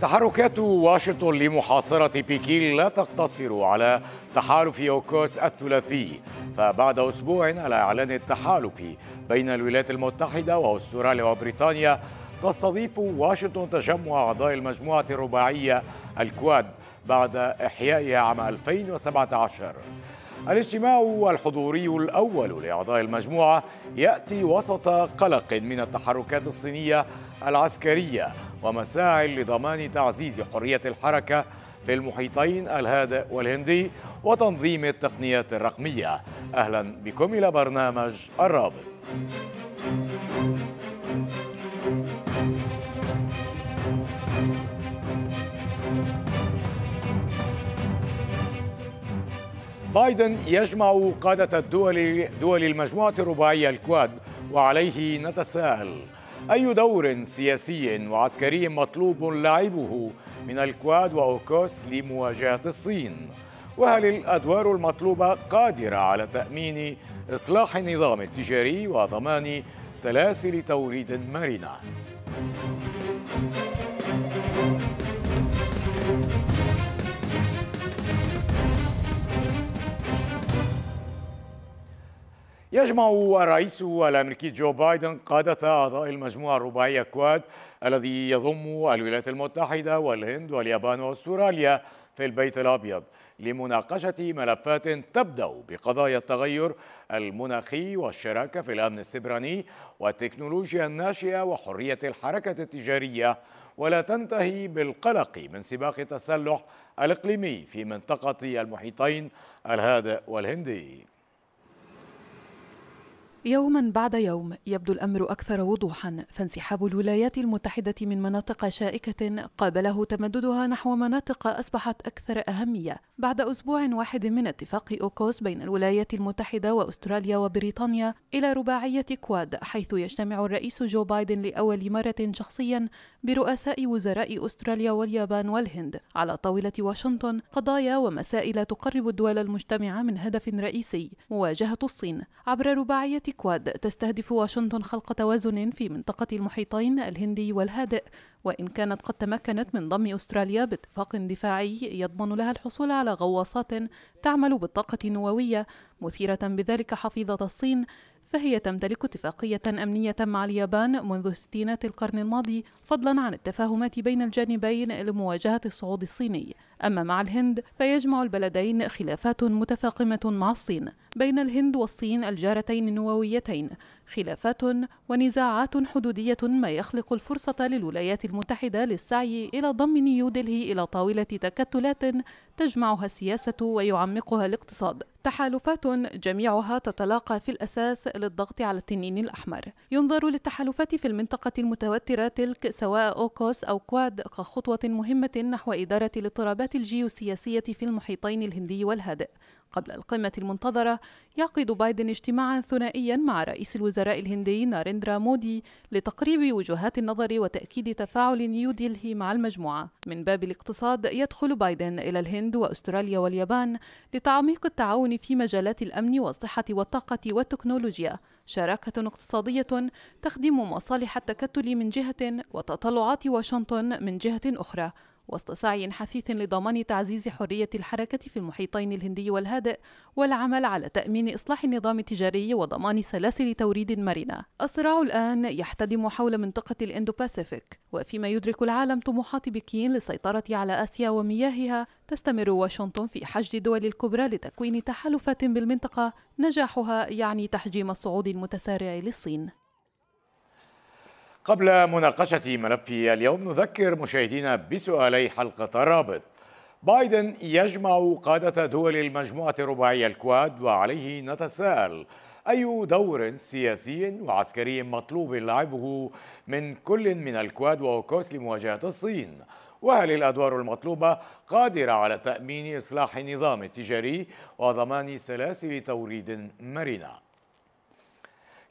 تحركات واشنطن لمحاصرة بكين لا تقتصر على تحالف أوكوس الثلاثي فبعد أسبوع على إعلان التحالف بين الولايات المتحدة وأستراليا وبريطانيا تستضيف واشنطن تجمع أعضاء المجموعة الرباعية الكواد بعد إحيائها عام 2017 الاجتماع الحضوري الأول لأعضاء المجموعة يأتي وسط قلق من التحركات الصينية العسكرية ومساعي لضمان تعزيز حرية الحركة في المحيطين الهادئ والهندي وتنظيم التقنيات الرقمية أهلا بكم إلى برنامج الرابط بايدن يجمع قادة الدول دول المجموعة الرباعية الكواد وعليه نتساءل أي دور سياسي وعسكري مطلوب لعبه من الكواد وأوكوس لمواجهة الصين؟ وهل الأدوار المطلوبة قادرة على تأمين إصلاح النظام التجاري وضمان سلاسل توريد مرنة؟ يجمع الرئيس الأمريكي جو بايدن قادة أعضاء المجموعة الرباعية كواد الذي يضم الولايات المتحدة والهند واليابان وأستراليا في البيت الأبيض لمناقشة ملفات تبدأ بقضايا التغير المناخي والشراكة في الأمن السبراني والتكنولوجيا الناشئة وحرية الحركة التجارية ولا تنتهي بالقلق من سباق التسلح الإقليمي في منطقة المحيطين الهادئ والهندي يوما بعد يوم يبدو الامر اكثر وضوحا فانسحاب الولايات المتحده من مناطق شائكه قابله تمددها نحو مناطق اصبحت اكثر اهميه بعد اسبوع واحد من اتفاق اوكوس بين الولايات المتحده واستراليا وبريطانيا الى رباعيه كواد حيث يجتمع الرئيس جو بايدن لاول مره شخصيا برؤساء وزراء استراليا واليابان والهند على طاوله واشنطن قضايا ومسائل تقرب الدول المجتمعه من هدف رئيسي مواجهه الصين عبر رباعيه كواد تستهدف واشنطن خلق توازن في منطقة المحيطين الهندي والهادئ وإن كانت قد تمكنت من ضم أستراليا باتفاق دفاعي يضمن لها الحصول على غواصات تعمل بالطاقة النووية مثيرة بذلك حفيظة الصين فهي تمتلك اتفاقية أمنية مع اليابان منذ ستينات القرن الماضي فضلا عن التفاهمات بين الجانبين لمواجهة الصعود الصيني أما مع الهند فيجمع البلدين خلافات متفاقمة مع الصين بين الهند والصين الجارتين النوويتين خلافات ونزاعات حدودية ما يخلق الفرصة للولايات المتحدة للسعي إلى ضم نيودلهي إلى طاولة تكتلات تجمعها السياسة ويعمقها الاقتصاد تحالفات جميعها تتلاقى في الأساس للضغط على التنين الأحمر ينظر للتحالفات في المنطقة المتوترة تلك سواء أوكوس أو كواد كخطوة مهمة نحو إدارة الاضطرابات الجيوسياسية في المحيطين الهندي والهادئ قبل القمة المنتظرة يعقد بايدن اجتماعا ثنائيا مع رئيس الوزراء الهندي ناريندرا مودي لتقريب وجهات النظر وتأكيد تفاعل نيو ديلهي مع المجموعة من باب الاقتصاد يدخل بايدن إلى الهند وأستراليا واليابان لتعميق التعاون في مجالات الأمن والصحة والطاقة والتكنولوجيا شراكة اقتصادية تخدم مصالح التكتل من جهة وتطلعات واشنطن من جهة أخرى وسط سعي حثيث لضمان تعزيز حرية الحركة في المحيطين الهندي والهادئ والعمل على تأمين إصلاح النظام التجاري وضمان سلاسل توريد مرنة الصراع الآن يحتدم حول منطقة الإندو باسيفيك وفيما يدرك العالم طموحات بكين للسيطرة على آسيا ومياهها تستمر واشنطن في حشد الدول الكبرى لتكوين تحالفات بالمنطقة نجاحها يعني تحجيم الصعود المتسارع للصين قبل مناقشة ملف اليوم نذكر مشاهدينا بسؤالي حلقة الرابط بايدن يجمع قادة دول المجموعة الرباعية الكواد وعليه نتساءل أي دور سياسي وعسكري مطلوب لعبه من كل من الكواد وأوكوس لمواجهة الصين؟ وهل الأدوار المطلوبة قادرة على تأمين إصلاح النظام التجاري وضمان سلاسل توريد مرنة؟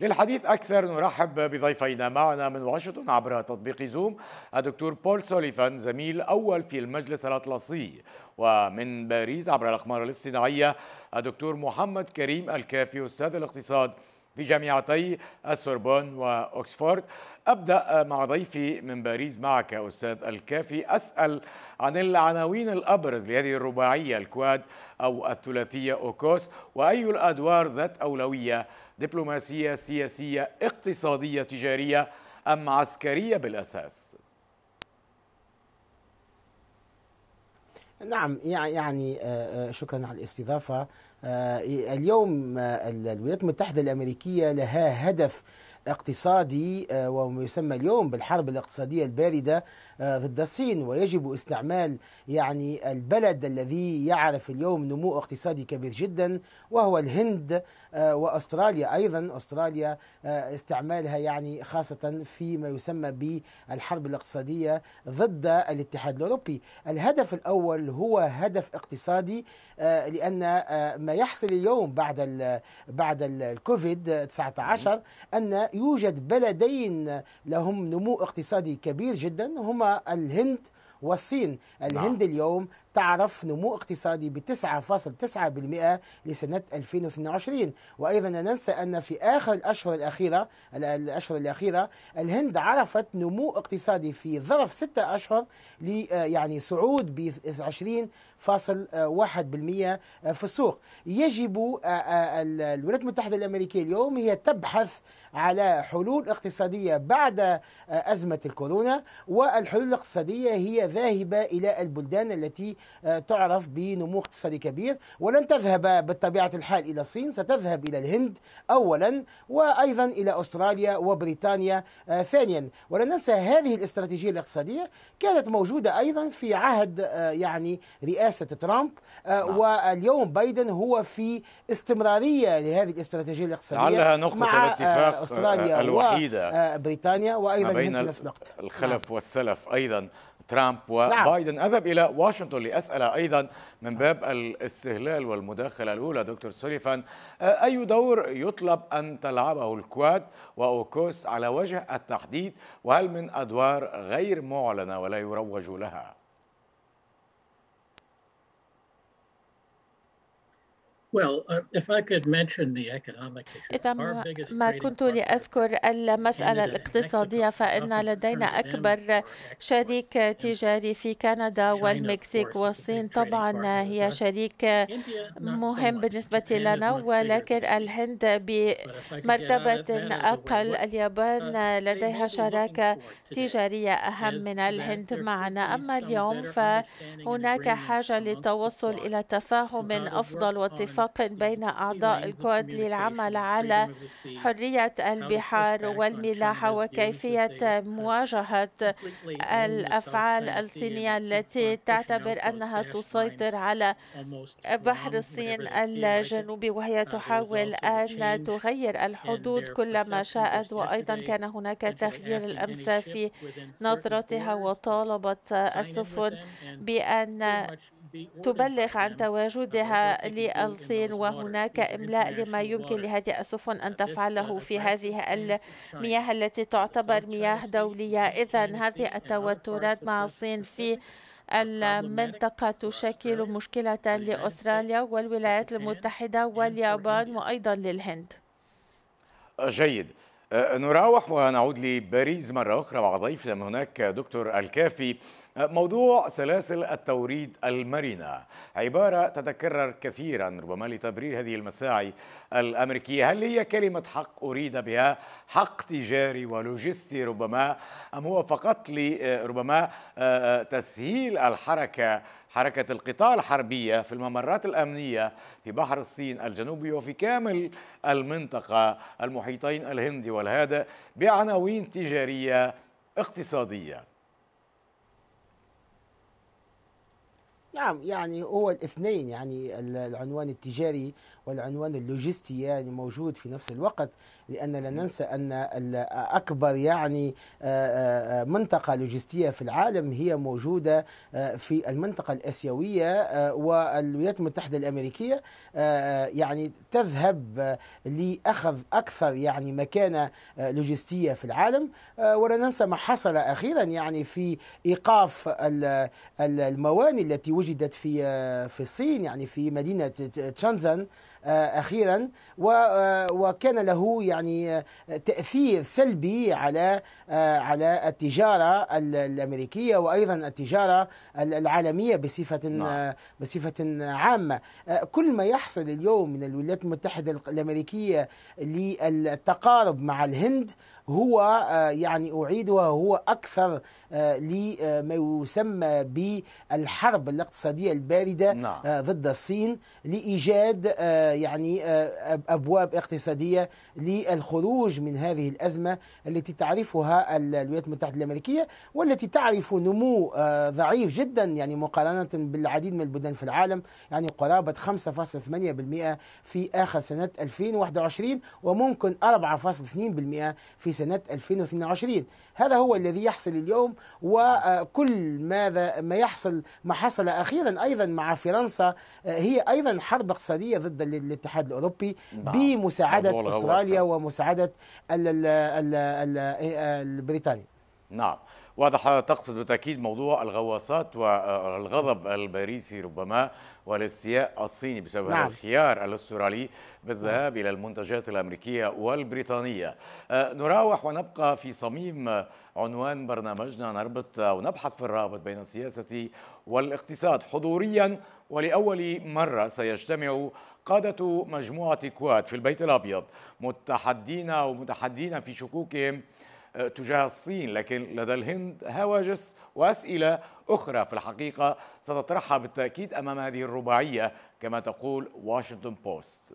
للحديث أكثر نرحب بضيفينا معنا من واشنطن عبر تطبيق زوم الدكتور بول سوليفان زميل أول في المجلس الأطلسي ومن باريس عبر الأقمار الاصطناعية الدكتور محمد كريم الكافي أستاذ الاقتصاد في جامعتي السوربون وأكسفورد أبدأ مع ضيفي من باريس معك أستاذ الكافي أسأل عن العناوين الأبرز لهذه الرباعية الكواد أو الثلاثية أوكوس وأي الأدوار ذات أولوية دبلوماسية سياسية اقتصادية تجارية أم عسكرية بالأساس؟ نعم يعني آه، آه، شكرا على الاستضافة آه، اليوم الولايات المتحدة الأمريكية لها هدف اقتصادي وما يسمى اليوم بالحرب الاقتصاديه البارده ضد الصين ويجب استعمال يعني البلد الذي يعرف اليوم نمو اقتصادي كبير جدا وهو الهند آه، واستراليا ايضا استراليا آه، استعمالها يعني خاصه فيما يسمى بالحرب الاقتصاديه ضد الاتحاد الاوروبي الهدف الاول هو هدف اقتصادي آه، لان ما يحصل اليوم بعد الـ بعد الكوفيد 19 ان يوجد بلدين لهم نمو اقتصادي كبير جدا هما الهند والصين نعم. الهند اليوم تعرف نمو اقتصادي ب 9.9% لسنة 2022 وأيضا لا ننسى أن في آخر الأشهر الأخيرة الأشهر الأخيرة الهند عرفت نمو اقتصادي في ظرف ستة أشهر آه، يعني صعود ب 20 آه، آه، في السوق يجب آه، الولايات المتحدة الأمريكية اليوم هي تبحث على حلول اقتصادية بعد أزمة الكورونا والحلول الاقتصادية هي ذاهبة إلى البلدان التي تعرف بنمو اقتصادي كبير ولن تذهب بطبيعة الحال إلى الصين ستذهب إلى الهند أولا وأيضا إلى أستراليا وبريطانيا ثانيا ولا ننسى هذه الاستراتيجية الاقتصادية كانت موجودة أيضا في عهد يعني رئاسة رئاسة ترامب آه، نعم. واليوم بايدن هو في استمرارية لهذه الاستراتيجية الاقتصادية لعلها نقطة مع آه، الاتفاق آه، أستراليا الوحيدة وبريطانيا وأيضا بين نفس نقطة. الخلف نعم. والسلف أيضا ترامب وبايدن نعم. أذهب إلى واشنطن لأسأل أيضا من باب الاستهلال والمداخلة الأولى دكتور سوليفان أي دور يطلب أن تلعبه الكواد وأوكوس على وجه التحديد وهل من أدوار غير معلنة ولا يروج لها؟ Uh, إذا ما كنت لأذكر المسألة الاقتصادية فإن لدينا أكبر شريك تجاري في كندا والمكسيك والصين طبعا هي شريك مهم بالنسبة لنا ولكن الهند بمرتبة أقل اليابان uh, لديها شراكة تجارية أهم من الهند معنا أما اليوم فهناك حاجة للتوصل إلى تفاهم أفضل واتفاق اتفاق بين أعضاء الكواد للعمل على حرية البحار والملاحة وكيفية مواجهة الأفعال الصينية التي تعتبر أنها تسيطر على بحر الصين الجنوبي وهي uh, تحاول أن تغير الحدود كلما شاءت وأيضا كان هناك تغيير الأمس في نظرتها وطالبت السفن بأن تبلغ عن تواجدها للصين وهناك إملاء لما يمكن لهذه السفن أن تفعله في هذه المياه التي تعتبر مياه دولية إذا هذه التوترات مع الصين في المنطقة تشكل مشكلة لأستراليا والولايات المتحدة واليابان وأيضا للهند أه، جيد أه، نراوح ونعود لباريس مرة أخرى مع ضيفنا هناك دكتور الكافي موضوع سلاسل التوريد المرنة عبارة تتكرر كثيرا ربما لتبرير هذه المساعي الأمريكية هل هي كلمة حق أريد بها حق تجاري ولوجستي ربما أم هو فقط لربما آه، آه، آه، تسهيل الحركة حركة القطاع الحربية في الممرات الأمنية في بحر الصين الجنوبي وفي كامل المنطقة المحيطين الهندي والهادئ بعناوين تجارية اقتصادية نعم يعني هو الاثنين يعني العنوان التجاري والعنوان اللوجستي يعني موجود في نفس الوقت لأن لا ننسى أن أكبر يعني آه، آه، آه، منطقة لوجستية في العالم هي موجودة في المنطقة الآسيوية والولايات المتحدة الأمريكية يعني تذهب لأخذ أكثر يعني مكانة لوجستية في العالم ولا ننسى ما حصل أخيرا يعني في إيقاف الموانئ التي وجدت في في الصين يعني في مدينة تشانزان آه، أخيرا آه، وكان له يعني آه، تأثير سلبي على على التجارة الأمريكية وأيضا التجارة العالمية بصفة نعم. بصفة عامة كل ما يحصل اليوم من الولايات المتحدة الأمريكية للتقارب مع الهند هو يعني أعيدها هو أكثر لما يسمى بالحرب الاقتصادية الباردة نعم. ضد الصين لإيجاد يعني آه، أبواب اقتصادية للخروج من هذه الأزمة التي تعرفها الولايات المتحدة الأمريكية والتي تعرف نمو آه، ضعيف جدا يعني مقارنة بالعديد من البلدان في العالم يعني قرابة 5.8% في آخر سنة 2021 وممكن 4.2% في سنة 2022 هذا هو الذي يحصل اليوم وكل ماذا ما يحصل ما حصل أخيرا أيضا مع فرنسا هي أيضا حرب اقتصادية ضد الاتحاد الأوروبي نعم. بمساعدة أستراليا ومساعدة بريطانيا نعم واضح تقصد بالتأكيد موضوع الغواصات والغضب الباريسي ربما والاستياء الصيني بسبب نعم. الخيار الاسترالي بالذهاب نعم. إلى المنتجات الأمريكية والبريطانية أه، نراوح ونبقى في صميم عنوان برنامجنا نربط ونبحث في الرابط بين السياسة والاقتصاد حضوريا ولأول مرة سيجتمع قادة مجموعة كواد في البيت الأبيض متحدين ومتحدين في شكوكهم آه، تجاه الصين لكن لدى الهند هواجس وأسئلة أخرى في الحقيقة ستطرحها بالتأكيد أمام هذه الرباعية كما تقول واشنطن بوست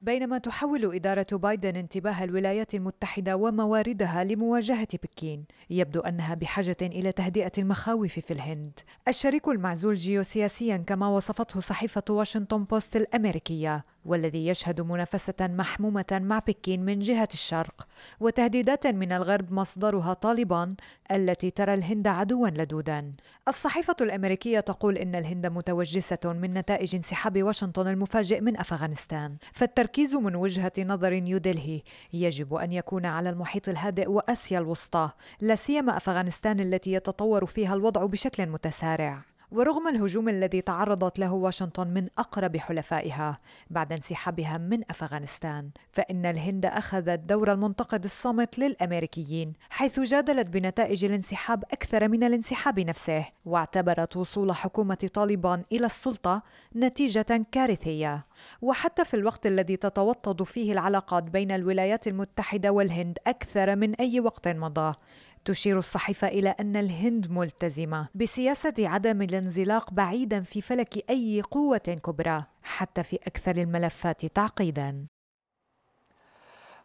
بينما تحول إدارة بايدن انتباه الولايات المتحدة ومواردها لمواجهة بكين، يبدو أنها بحاجة إلى تهدئة المخاوف في الهند. الشريك المعزول جيوسياسيا كما وصفته صحيفة واشنطن بوست الأمريكية، والذي يشهد منافسة محمومة مع بكين من جهة الشرق وتهديدات من الغرب مصدرها طالبان التي ترى الهند عدوا لدودا. الصحيفة الأمريكية تقول إن الهند متوجسة من نتائج انسحاب واشنطن المفاجئ من أفغانستان، فالتركيز من وجهة نظر نيودلهي يجب أن يكون على المحيط الهادئ وآسيا الوسطى، لا سيما أفغانستان التي يتطور فيها الوضع بشكل متسارع. ورغم الهجوم الذي تعرضت له واشنطن من اقرب حلفائها بعد انسحابها من افغانستان فان الهند اخذت دور المنتقد الصامت للامريكيين حيث جادلت بنتائج الانسحاب اكثر من الانسحاب نفسه واعتبرت وصول حكومه طالبان الى السلطه نتيجه كارثيه وحتى في الوقت الذي تتوطد فيه العلاقات بين الولايات المتحده والهند اكثر من اي وقت مضى تشير الصحيفة إلى أن الهند ملتزمة بسياسة عدم الانزلاق بعيدا في فلك أي قوة كبرى حتى في أكثر الملفات تعقيدا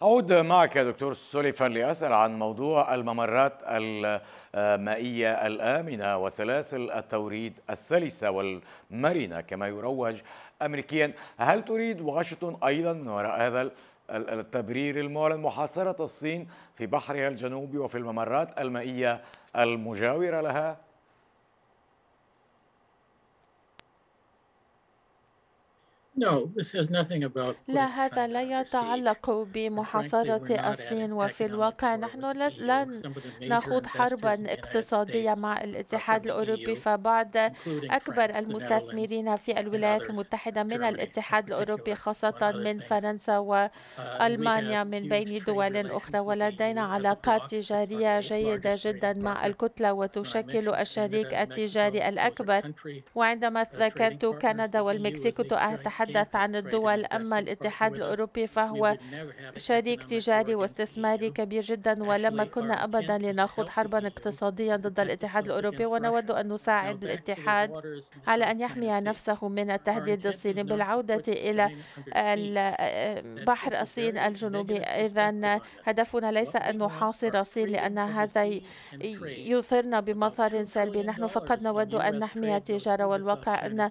أعود معك يا دكتور سوليفان لأسأل عن موضوع الممرات المائية الآمنة وسلاسل التوريد السلسة والمرنة كما يروج أمريكيا هل تريد واشنطن أيضا من وراء هذا التبرير المعلن محاصرة الصين في بحرها الجنوبي وفي الممرات المائية المجاورة لها لا هذا لا يتعلق بمحاصرة الصين وفي الواقع نحن لن نخوض حربا اقتصادية مع الاتحاد الأوروبي e فبعض أكبر المستثمرين في الولايات المتحدة من الاتحاد الأوروبي خاصة من فرنسا uh, وألمانيا من بين دول أخرى ولدينا e علاقات تجارية جيدة جدا مع الكتلة وتشكل الشريك التجاري الأكبر وعندما ذكرت كندا e والمكسيك تحدث نتحدث عن الدول أما الاتحاد الأوروبي فهو شريك تجاري واستثماري كبير جدا ولما كنا أبدا لنخوض حربا اقتصاديا ضد الاتحاد الأوروبي ونود أن نساعد الاتحاد على أن يحمي نفسه من التهديد الصيني بالعودة إلى آه، بحر الصين الجنوبي إذا هدفنا ليس أن نحاصر الصين لأن هذا يثرنا بمظهر سلبي نحن فقط نود أن نحمي التجارة والواقع أن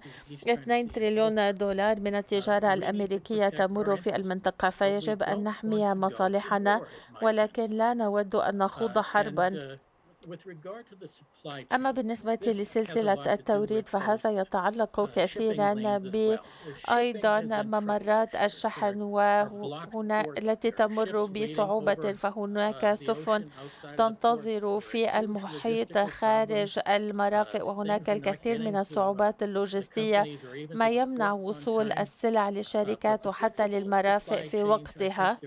2 تريليون دولار من التجارة الأمريكية تمر في المنطقة فيجب أن نحمي مصالحنا ولكن لا نود أن نخوض حربا أما بالنسبة لسلسلة التوريد فهذا يتعلق uh, كثيرا بأيضا ممرات الشحن وهنا التي تمر بصعوبة فهناك سفن uh, تنتظر في المحيط خارج المرافق uh, وهناك الكثير من الصعوبات اللوجستية ما يمنع وصول السلع للشركات وحتى للمرافق في وقتها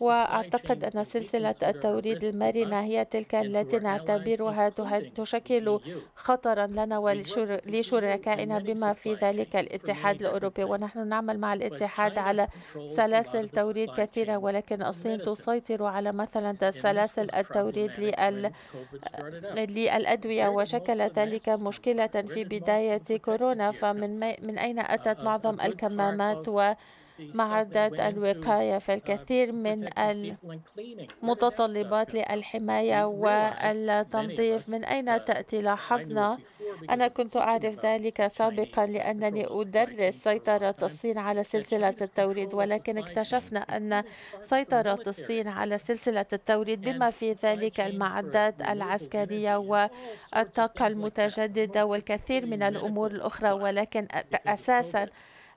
وأعتقد أن سلسلة التوريد المرنة هي تلك التي نعتبرها تشكل خطرا لنا ولشركائنا بما في ذلك الاتحاد الأوروبي ونحن نعمل مع الاتحاد على سلاسل توريد كثيرة ولكن الصين تسيطر على مثلا سلاسل التوريد للأدوية وشكل ذلك مشكلة في بداية كورونا فمن من أين أتت معظم الكمامات و معدات الوقاية uh, فالكثير من المتطلبات للحماية والتنظيف من أين uh, تأتي لاحظنا أنا كنت أعرف ذلك سابقا لأنني أدرس سيطرة الصين على سلسلة التوريد ولكن اكتشفنا أن سيطرة الصين على سلسلة التوريد بما في ذلك المعدات العسكرية والطاقة المتجددة والكثير من الأمور الأخرى ولكن أساسا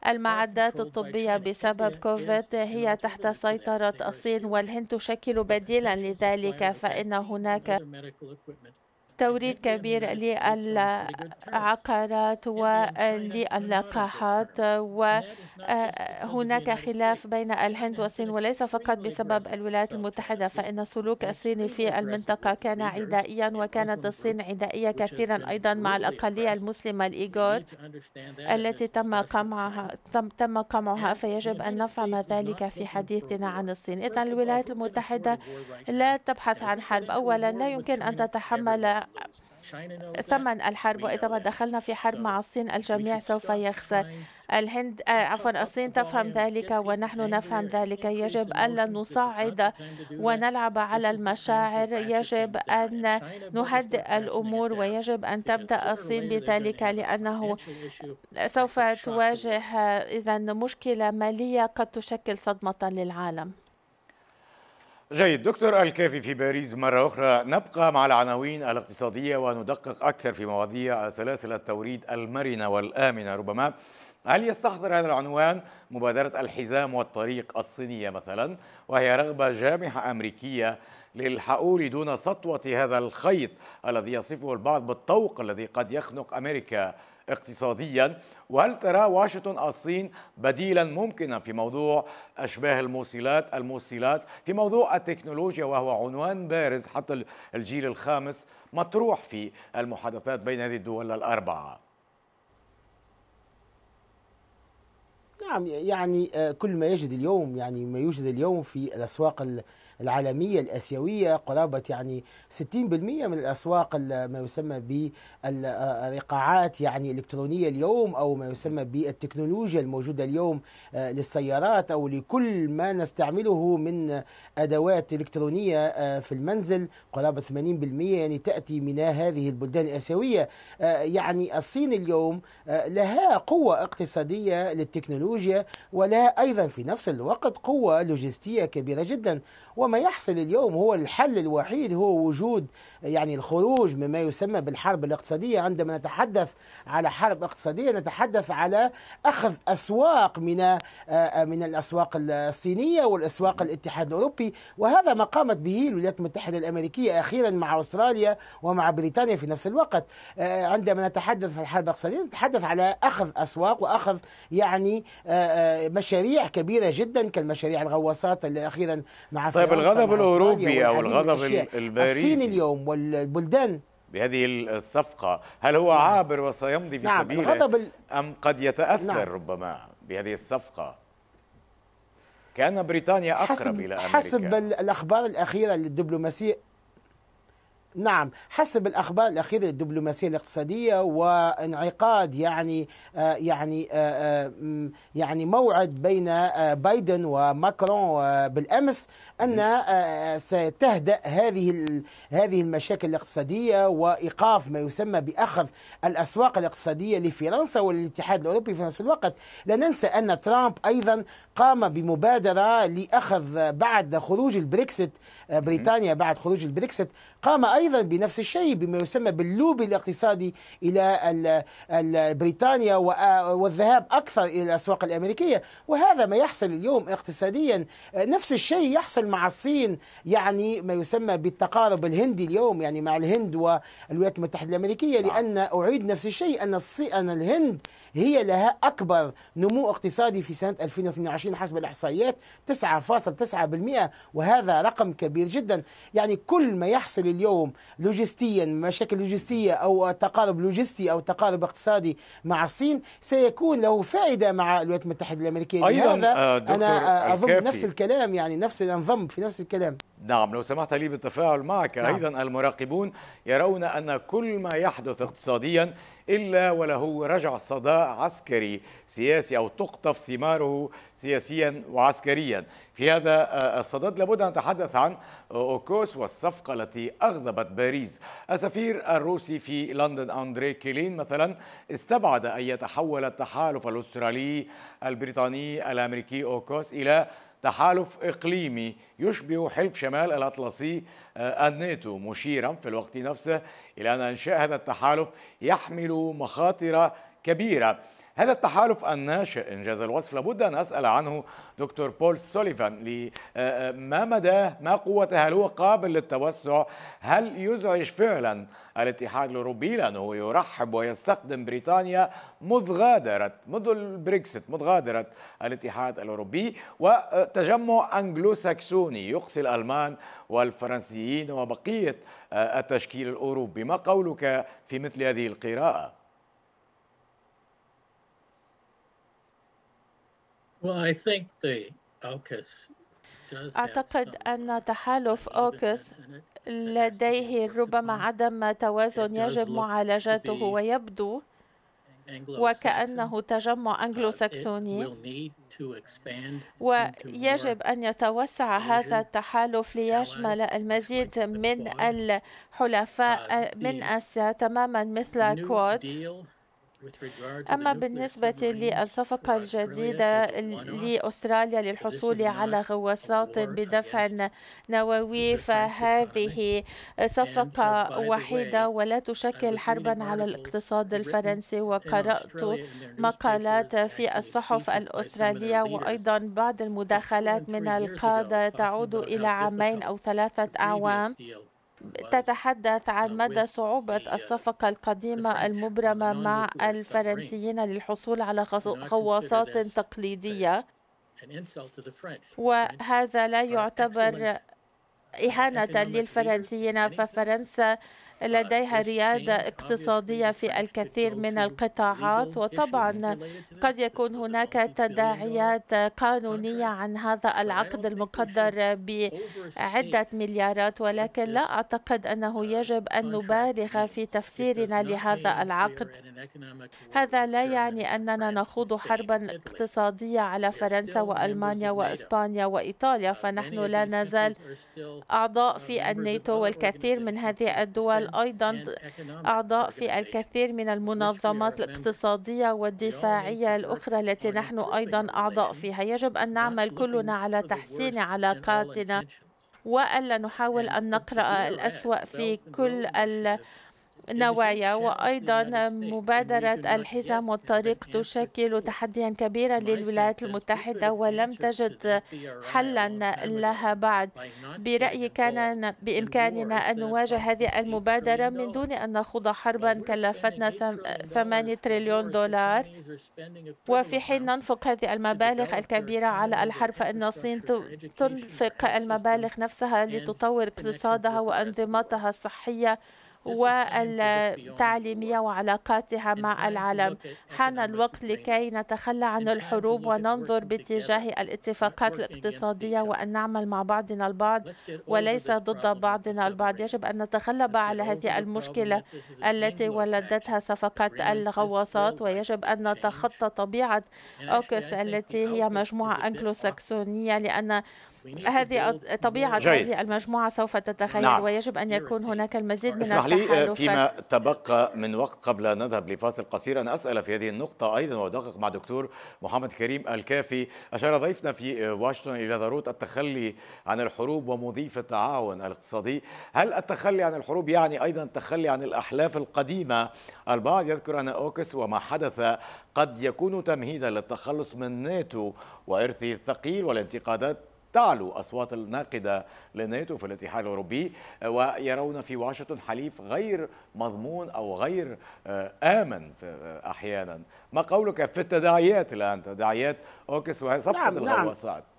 المعدات الطبية بسبب كوفيد هي تحت سيطرة الصين والهند تشكل بديلا لذلك فإن هناك توريد كبير للعقارات وللقاحات وهناك آه، خلاف بين الهند والصين وليس فقط بسبب الولايات المتحدة فإن سلوك الصين في المنطقة كان عدائيا وكانت الصين عدائية كثيرا أيضا مع الأقلية المسلمة الإيغور التي تم قمعها تم, تم قمعها فيجب أن نفهم ذلك في حديثنا عن الصين إذا الولايات المتحدة لا تبحث عن حرب أولا لا يمكن أن تتحمل ثمن الحرب وإذا ما دخلنا في حرب مع الصين الجميع سوف يخسر الهند آه، عفوا الصين تفهم ذلك ونحن نفهم ذلك يجب ألا نصعد ونلعب على المشاعر يجب أن نهدئ الأمور ويجب أن تبدأ الصين بذلك لأنه سوف تواجه آه، إذا مشكلة مالية قد تشكل صدمة للعالم جيد دكتور الكافي في باريس مرة أخرى نبقى مع العناوين الاقتصادية وندقق أكثر في مواضيع سلاسل التوريد المرنة والآمنة ربما هل يستحضر هذا العنوان مبادرة الحزام والطريق الصينية مثلا وهي رغبة جامحة أمريكية للحؤول دون سطوة هذا الخيط الذي يصفه البعض بالطوق الذي قد يخنق أمريكا اقتصاديا وهل ترى واشنطن الصين بديلا ممكنا في موضوع أشباه الموصلات الموصلات في موضوع التكنولوجيا وهو عنوان بارز حتى الجيل الخامس مطروح في المحادثات بين هذه الدول الأربعة نعم يعني آه، كل ما يجد اليوم يعني ما يوجد اليوم في الأسواق العالمية الآسيوية قرابة يعني 60% من الأسواق ما يسمى بالرقاعات يعني الإلكترونية اليوم أو ما يسمى بالتكنولوجيا الموجودة اليوم آه، للسيارات أو لكل ما نستعمله من أدوات إلكترونية آه، في المنزل قرابة 80% يعني تأتي من هذه البلدان الآسيوية آه، يعني الصين اليوم لها قوة اقتصادية للتكنولوجيا ولها أيضا في نفس الوقت قوة لوجستية كبيرة جدا و وما يحصل اليوم هو الحل الوحيد هو وجود يعني الخروج مما يسمى بالحرب الاقتصادية عندما نتحدث على حرب اقتصادية نتحدث على أخذ أسواق من آه، آه، من الأسواق الصينية والأسواق الاتحاد الأوروبي وهذا ما قامت به الولايات المتحدة الأمريكية أخيرا مع أستراليا ومع بريطانيا في نفس الوقت آه، عندما نتحدث عن الحرب الاقتصادية نتحدث على أخذ أسواق وأخذ يعني مشاريع كبيرة جدا كالمشاريع الغواصات اللي أخيرا مع طيب الغضب الاوروبي او الغضب الباريسي الصين اليوم والبلدان بهذه الصفقة هل هو نعم. عابر وسيمضي في نعم. سبيله الغضب ال... أم قد يتأثر نعم. ربما بهذه الصفقة كأن بريطانيا أقرب حسب إلى أمريكا حسب الأخبار الأخيرة للدبلوماسية نعم حسب الاخبار الاخيره الدبلوماسيه الاقتصاديه وانعقاد يعني آه، يعني آه، آه، يعني موعد بين بايدن وماكرون بالامس ان ستهدا هذه هذه المشاكل الاقتصاديه وايقاف ما يسمى باخذ الاسواق الاقتصاديه لفرنسا والاتحاد الاوروبي في نفس الوقت لا ننسى ان ترامب ايضا قام بمبادره لاخذ بعد خروج البريكسيت بريطانيا بعد خروج البريكسيت قام أيضا بنفس الشيء بما يسمى باللوب الاقتصادي إلى بريطانيا والذهاب أكثر إلى الأسواق الأمريكية وهذا ما يحصل اليوم اقتصاديا نفس الشيء يحصل مع الصين يعني ما يسمى بالتقارب الهندي اليوم يعني مع الهند والولايات المتحدة الأمريكية نعم. لأن أعيد نفس الشيء أن أن الهند هي لها أكبر نمو اقتصادي في سنة 2022 حسب الإحصائيات 9.9% وهذا رقم كبير جدا يعني كل ما يحصل اليوم لوجستيا مشاكل لوجستية أو تقارب لوجستي أو تقارب اقتصادي مع الصين سيكون له فائدة مع الولايات المتحدة الأمريكية أيضا لهذا آه، أنا أظن نفس الكلام يعني نفس الانظم في نفس الكلام نعم لو سمحت لي بالتفاعل معك نعم. أيضا المراقبون يرون أن كل ما يحدث اقتصاديا إلا وله رجع صداء عسكري سياسي أو تقطف ثماره سياسيا وعسكريا في هذا الصدد لابد أن نتحدث عن أوكوس والصفقة التي أغضبت باريس السفير الروسي في لندن أندري كيلين مثلا استبعد أن يتحول التحالف الأسترالي البريطاني الأمريكي أوكوس إلى تحالف إقليمي يشبه حلف شمال الأطلسي آه، الناتو مشيرا في الوقت نفسه إلى أن إنشاء هذا التحالف يحمل مخاطر كبيرة هذا التحالف الناشئ إنجاز الوصف لابد أن أسأل عنه دكتور بول سوليفان آه، آه، ما مدى ما قوته هل هو قابل للتوسع هل يزعج فعلا الاتحاد الأوروبي لأنه يرحب ويستخدم بريطانيا مذ غادرت منذ البريكسيت مذ غادرت الاتحاد الأوروبي وتجمع أنجلو ساكسوني يقصي الألمان والفرنسيين وبقية آه، التشكيل الأوروبي ما قولك في مثل هذه القراءة؟ أعتقد أن تحالف أوكس لديه ربما عدم توازن يجب معالجته ويبدو وكأنه تجمع أنجلو uh, ساكسوني ويجب أن يتوسع هذا التحالف ليشمل المزيد من الحلفاء من آسيا تماما مثل كواد أما بالنسبة للصفقة الجديدة لأستراليا للحصول على غواصات بدفع نووي فهذه صفقة uh, وحيدة ولا تشكل حربا على الاقتصاد الفرنسي وقرأت مقالات في الصحف الأسترالية وأيضا بعض المداخلات من القادة تعود إلى عامين أو ثلاثة أعوام تتحدث عن uh, مدى صعوبة uh, الصفقة القديمة المبرمة مع الفرنسيين للحصول على غواصات تقليدية وهذا لا يعتبر uh, إهانة للفرنسيين ففرنسا لديها ريادة اقتصادية في الكثير من القطاعات وطبعا قد يكون هناك تداعيات قانونية عن هذا العقد المقدر بعدة مليارات ولكن لا أعتقد أنه يجب أن نبالغ في تفسيرنا لهذا العقد هذا لا يعني أننا نخوض حربا اقتصادية على فرنسا وألمانيا وإسبانيا وإيطاليا فنحن لا نزال أعضاء في الناتو والكثير من هذه الدول بل أيضا أعضاء في الكثير من المنظمات الاقتصادية والدفاعية الأخرى التي نحن أيضا أعضاء فيها يجب أن نعمل كلنا على تحسين علاقاتنا وألا نحاول أن نقرأ الأسوأ في كل نوايا وأيضا مبادرة الحزام والطريق تشكل تحديا كبيرا للولايات المتحدة ولم تجد حلا لها بعد برأيي كان بإمكاننا أن نواجه هذه المبادرة من دون أن نخوض حربا كلفتنا 8 تريليون دولار وفي حين ننفق هذه المبالغ الكبيرة على الحرب فإن الصين تنفق المبالغ نفسها لتطور اقتصادها وأنظمتها الصحية والتعليمية وعلاقاتها مع العالم حان الوقت لكي نتخلى عن الحروب وننظر باتجاه الاتفاقات الاقتصادية وأن نعمل مع بعضنا البعض وليس ضد بعضنا البعض يجب أن نتغلب على هذه المشكلة التي ولدتها صفقات الغواصات ويجب أن نتخطى طبيعة أوكس التي هي مجموعة أنجلو ساكسونية لأن هذه طبيعة هذه المجموعة سوف تتغير نعم. ويجب أن يكون هناك المزيد من اسمح لي فيما تبقى من وقت قبل أن نذهب لفاصل قصير أن أسأل في هذه النقطة أيضا وأدقق مع دكتور محمد كريم الكافي أشار ضيفنا في واشنطن إلى ضرورة التخلي عن الحروب ومضيف التعاون الاقتصادي هل التخلي عن الحروب يعني أيضا التخلي عن الأحلاف القديمة البعض يذكر أن أوكس وما حدث قد يكون تمهيدا للتخلص من ناتو وإرثه الثقيل والانتقادات تعلو أصوات الناقدة للناتو في الاتحاد الأوروبي آه، ويرون في واشنطن حليف غير مضمون أو غير آه، آمن آه، أحيانا ما قولك في التداعيات الآن تداعيات أوكس وهي نعم،, نعم الغواصات نعم.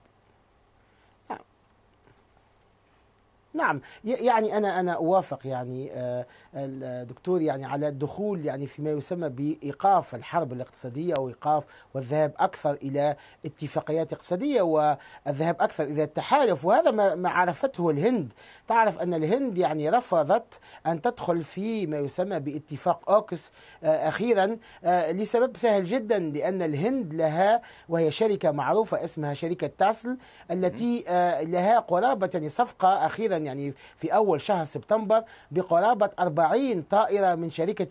نعم يعني انا انا اوافق يعني آه، الدكتور يعني على الدخول يعني فيما يسمى بايقاف الحرب الاقتصاديه او ايقاف والذهاب اكثر الى اتفاقيات اقتصاديه والذهاب اكثر الى التحالف وهذا ما, عرفته الهند تعرف ان الهند يعني رفضت ان تدخل في ما يسمى باتفاق اوكس آه، اخيرا آه، لسبب سهل جدا لان الهند لها وهي شركه معروفه اسمها شركه تاسل التي لها قرابه يعني صفقه اخيرا يعني في أول شهر سبتمبر بقرابة 40 طائرة من شركة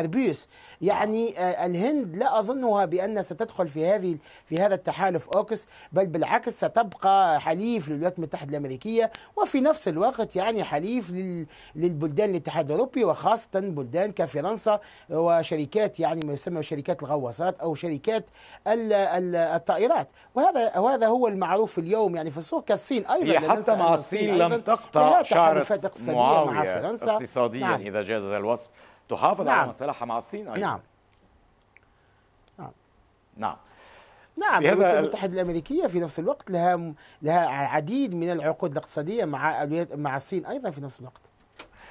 أربيوس آه، يعني آه، الهند لا أظنها بأن ستدخل في هذه في هذا التحالف أوكس بل بالعكس ستبقى حليف للولايات المتحدة الأمريكية وفي نفس الوقت يعني حليف للبلدان الاتحاد الأوروبي وخاصة بلدان كفرنسا وشركات يعني ما يسمى شركات الغواصات أو شركات الطائرات وهذا وهذا هو المعروف اليوم يعني في السوق كالصين أيضا هي حتى مع الصين لم تقبل اخطاء شعرت معاويه مع فرنسا اقتصاديا نعم. اذا جاز هذا الوصف تحافظ نعم. على مصالحها مع الصين ايضا نعم نعم نعم نعم الولايات المتحده الامريكيه في نفس الوقت لها لها العديد من العقود الاقتصاديه مع مع الصين ايضا في نفس الوقت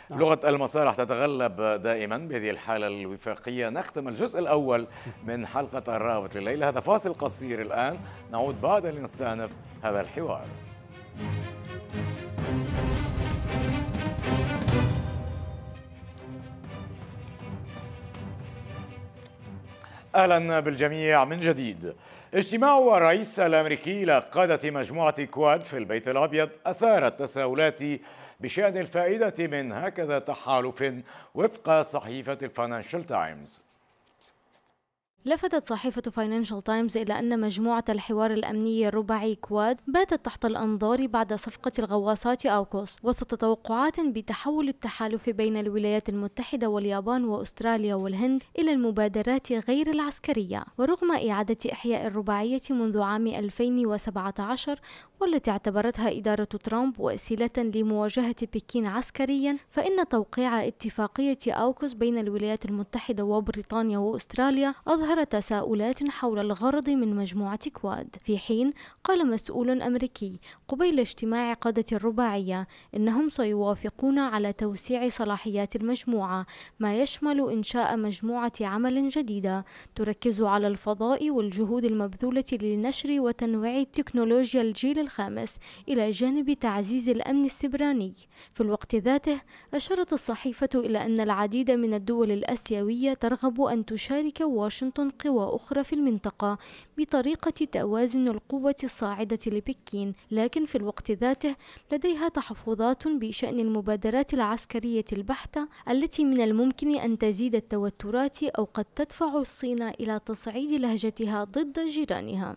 نعم. لغة المصالح تتغلب دائما بهذه الحالة الوفاقية نختم الجزء الأول من حلقة الرابط لليلة هذا فاصل قصير الآن نعود بعد لنستأنف هذا الحوار thank you اهلا بالجميع من جديد اجتماع الرئيس الامريكي لقاده مجموعه كواد في البيت الابيض اثار التساؤلات بشان الفائده من هكذا تحالف وفق صحيفه الفاينانشال تايمز لفتت صحيفة فاينانشال تايمز إلى أن مجموعة الحوار الأمني الرباعي كواد باتت تحت الأنظار بعد صفقة الغواصات أوكوس وسط توقعات بتحول التحالف بين الولايات المتحدة واليابان وأستراليا والهند إلى المبادرات غير العسكرية ورغم إعادة إحياء الرباعية منذ عام 2017 والتي اعتبرتها إدارة ترامب وسيلة لمواجهة بكين عسكريا فإن توقيع اتفاقية أوكوس بين الولايات المتحدة وبريطانيا وأستراليا أظهر ظهر تساؤلات حول الغرض من مجموعة كواد في حين قال مسؤول أمريكي قبيل اجتماع قادة الرباعية إنهم سيوافقون على توسيع صلاحيات المجموعة ما يشمل إنشاء مجموعة عمل جديدة تركز على الفضاء والجهود المبذولة لنشر وتنويع تكنولوجيا الجيل الخامس إلى جانب تعزيز الأمن السبراني في الوقت ذاته أشارت الصحيفة إلى أن العديد من الدول الآسيوية ترغب أن تشارك واشنطن قوى أخرى في المنطقة بطريقة توازن القوة الصاعدة لبكين لكن في الوقت ذاته لديها تحفظات بشأن المبادرات العسكرية البحتة التي من الممكن أن تزيد التوترات أو قد تدفع الصين إلى تصعيد لهجتها ضد جيرانها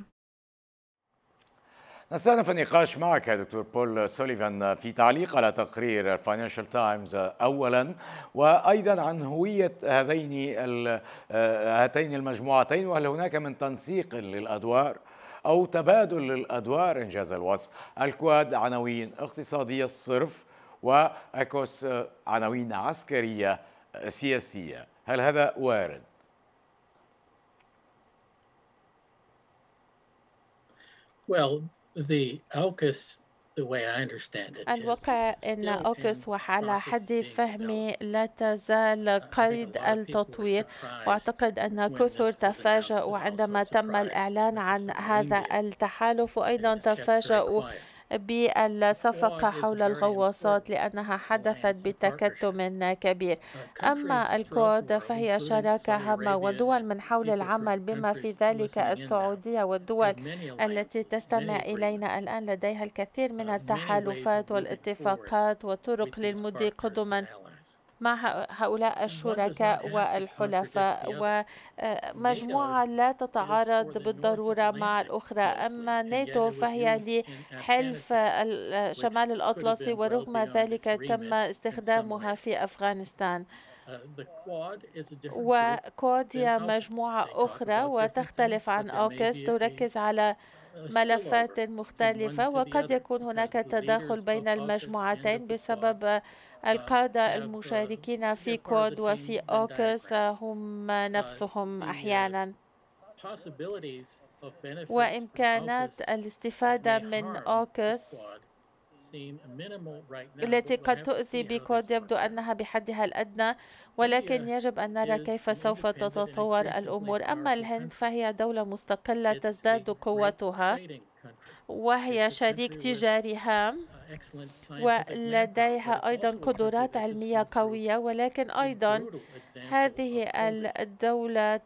في النقاش معك يا دكتور بول سوليفان في تعليق على تقرير فاينانشال تايمز أولا وأيضا عن هوية هذين آه، هاتين المجموعتين وهل هناك من تنسيق للأدوار أو تبادل للأدوار إنجاز الوصف الكواد عناوين اقتصادية الصرف وأكوس عناوين عسكرية سياسية هل هذا وارد؟ Well, the AUKUS the way I understand it الواقع أن أوكس وعلى حد فهمي لا تزال uh, قيد التطوير وأعتقد أن كثر تفاجأوا عندما تم الإعلان عن هذا التحالف وأيضا تفاجأوا بالصفقة حول الغواصات لأنها حدثت بتكتم كبير أما الكود فهي شراكة هامة ودول من حول العمل بما في ذلك السعودية والدول التي تستمع إلينا الآن لديها الكثير من uh, التحالفات والاتفاقات وطرق للمضي قدما مع هؤلاء الشركاء والحلفاء ومجموعة لا تتعارض بالضرورة مع الأخرى أما ناتو فهي لحلف شمال الأطلسي ورغم ذلك تم استخدامها في أفغانستان uh, وكود هي مجموعة أخرى وتختلف عن أوكس تركز على uh, ملفات مختلفة وقد يكون هناك تداخل بين المجموعتين بسبب القادة المشاركين في كود وفي أوكس هم نفسهم uh, أحيانا وإمكانات الاستفادة من أوكس التي قد تؤذي بكود يبدو أنها بحدها الأدنى ولكن يجب أن نرى كيف سوف تتطور الأمور أما الهند فهي دولة مستقلة تزداد قوتها وهي شريك تجاري هام ولديها أيضا قدرات علمية قوية ولكن أيضا هذه الدولة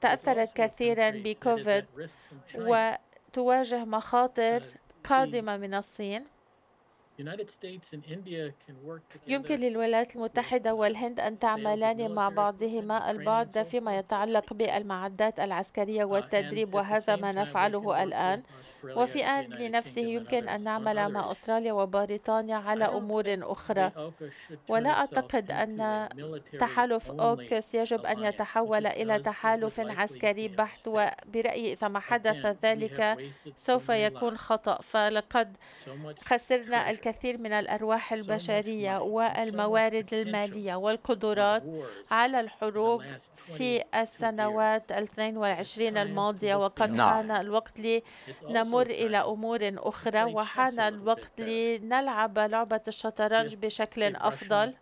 تأثرت كثيرا بكوفيد وتواجه مخاطر uh, قادمة من الصين يمكن للولايات المتحدة والهند أن تعملان مع بعضهما البعض فيما يتعلق بالمعدات العسكرية uh, والتدريب وهذا ما نفعله الآن وفي آن لنفسه يمكن أن نعمل مع أستراليا وبريطانيا على أمور أخرى ولا أعتقد أن تحالف أوكس يجب أن يتحول إلى تحالف عسكري بحت وبرأيي إذا ما حدث ذلك سوف يكون خطأ فلقد خسرنا الكثير من الأرواح البشرية والموارد المالية والقدرات على الحروب في السنوات الاثنين 22 الماضية وقد نعم. حان الوقت لنمر إلى أمور أخرى وحان الوقت لنلعب لعبة الشطرنج بشكل أفضل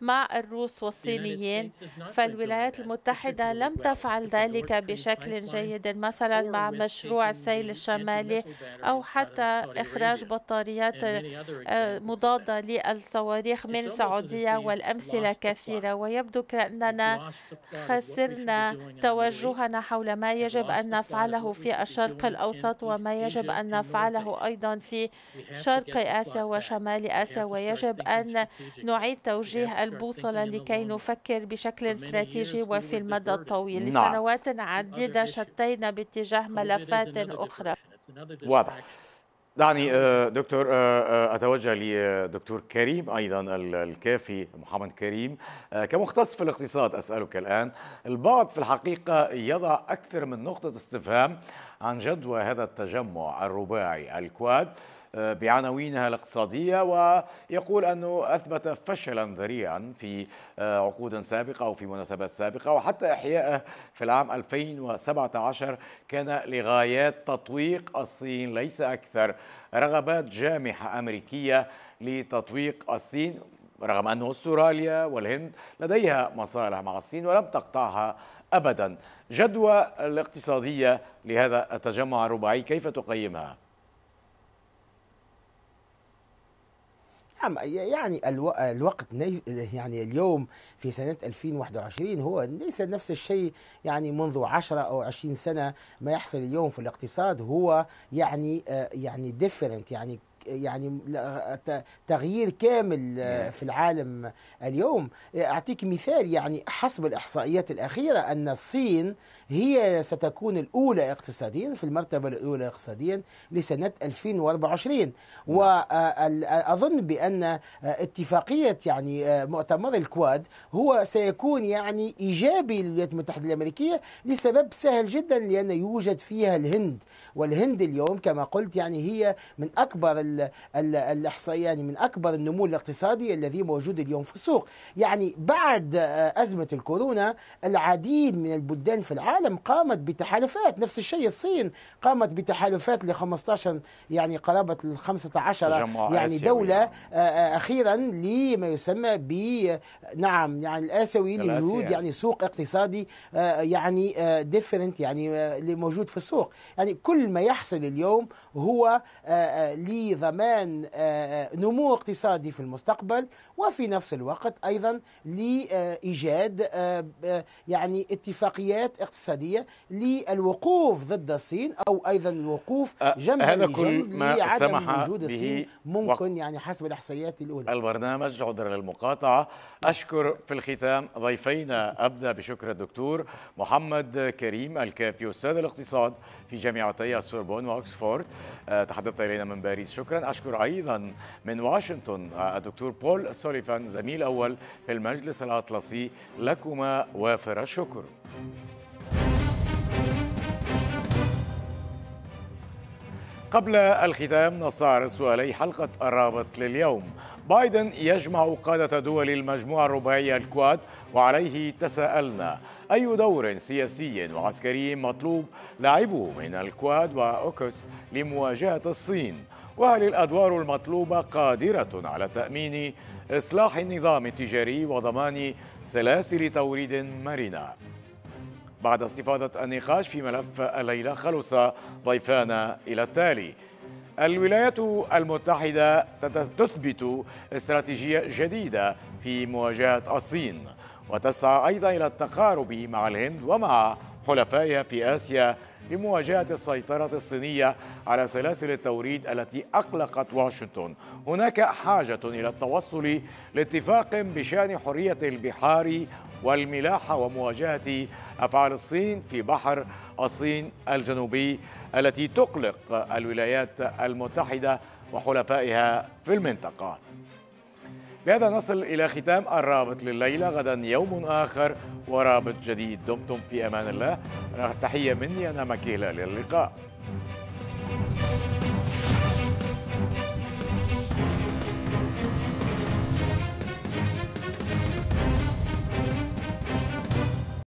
مع الروس والصينيين فالولايات المتحدة لم تفعل ذلك بشكل جيد مثلا مع مشروع السيل الشمالي أو حتى إخراج بطاريات يعني آه، مضادة للصواريخ من السعودية والأمثلة كثيرة ويبدو كأننا خسرنا يعني؟ توجهنا حول ما يجب أن نفعله في الشرق الأوسط وما يجب أن نفعله أيضا في شرق آسيا وشمال آسيا ويجب أن نعيد توجيه البوصلة لكي نفكر بشكل استراتيجي وفي المدى الطويل نعم. لسنوات عديدة شتينا باتجاه ملفات أخرى واضح دعني آه، دكتور آه، آه، اتوجه لدكتور كريم ايضا الكافي محمد كريم كمختص في الاقتصاد اسالك الان البعض في الحقيقه يضع اكثر من نقطه استفهام عن جدوى هذا التجمع الرباعي الكواد بعناوينها الاقتصادية ويقول أنه أثبت فشلا ذريعا في آه، عقود سابقة أو في مناسبات سابقة وحتى إحيائه في العام 2017 كان لغايات تطويق الصين ليس أكثر رغبات جامحة أمريكية لتطويق الصين رغم أن أستراليا والهند لديها مصالح مع الصين ولم تقطعها أبدا جدوى الاقتصادية لهذا التجمع الرباعي كيف تقيمها؟ نعم يعني الو... الوقت ني... يعني اليوم في سنة 2021 هو ليس نفس الشيء يعني منذ 10 أو 20 سنة ما يحصل اليوم في الاقتصاد هو يعني آه، يعني ديفرنت يعني يعني تغيير كامل آه، نعم. في العالم اليوم أعطيك مثال يعني حسب الإحصائيات الأخيرة أن الصين هي ستكون الأولى اقتصاديا في المرتبة الأولى اقتصاديا لسنة 2024 وأظن نعم. آه، بأن آه، اتفاقية يعني مؤتمر الكواد هو سيكون يعني إيجابي للولايات المتحدة الأمريكية لسبب سهل جدا لأن يوجد فيها الهند والهند اليوم كما قلت يعني هي من أكبر الاحصائيه يعني من اكبر النمو الاقتصادي الذي موجود اليوم في السوق يعني بعد آه، ازمه الكورونا العديد من البلدان في العالم قامت بتحالفات نفس الشيء الصين قامت بتحالفات ل 15 يعني قرابه ال 15 يعني دوله آه، آه، اخيرا لما يسمى ب نعم يعني الاسيوي لوجود يعني سوق اقتصادي يعني ديفرنت يعني اللي موجود في السوق يعني كل ما يحصل اليوم هو لضمان ضمان آه، آه، نمو اقتصادي في المستقبل وفي نفس الوقت أيضا لإيجاد آه، يعني اتفاقيات اقتصادية للوقوف ضد الصين أو أيضا الوقوف جنب هذا كل ما سمح وجود الصين ممكن يعني حسب الإحصائيات الأولى البرنامج عذر للمقاطعة أشكر في الختام ضيفينا أبدأ بشكر الدكتور محمد كريم الكافي أستاذ الاقتصاد في جامعتي السوربون وأكسفورد تحدث إلينا من باريس شكرا شكرا أشكر أيضا من واشنطن الدكتور بول سوليفان زميل أول في المجلس الأطلسي لكما وافر الشكر قبل الختام نستعرض سؤالي حلقة الرابط لليوم بايدن يجمع قادة دول المجموعة الرباعية الكواد وعليه تساءلنا أي دور سياسي وعسكري مطلوب لعبه من الكواد وأوكس لمواجهة الصين وهل الأدوار المطلوبة قادرة على تأمين إصلاح النظام التجاري وضمان سلاسل توريد مرنة بعد استفاضة النقاش في ملف الليلة خلص ضيفانا إلى التالي الولايات المتحدة تثبت استراتيجية جديدة في مواجهة الصين وتسعى أيضا إلى التقارب مع الهند ومع حلفائها في آسيا لمواجهة السيطرة الصينية على سلاسل التوريد التي أقلقت واشنطن هناك حاجة إلى التوصل لاتفاق بشأن حرية البحار والملاحة ومواجهة أفعال الصين في بحر الصين الجنوبي التي تقلق الولايات المتحدة وحلفائها في المنطقة بهذا نصل إلى ختام الرابط لليلة غدا يوم آخر ورابط جديد دمتم في أمان الله تحية مني أنا مكيلة للقاء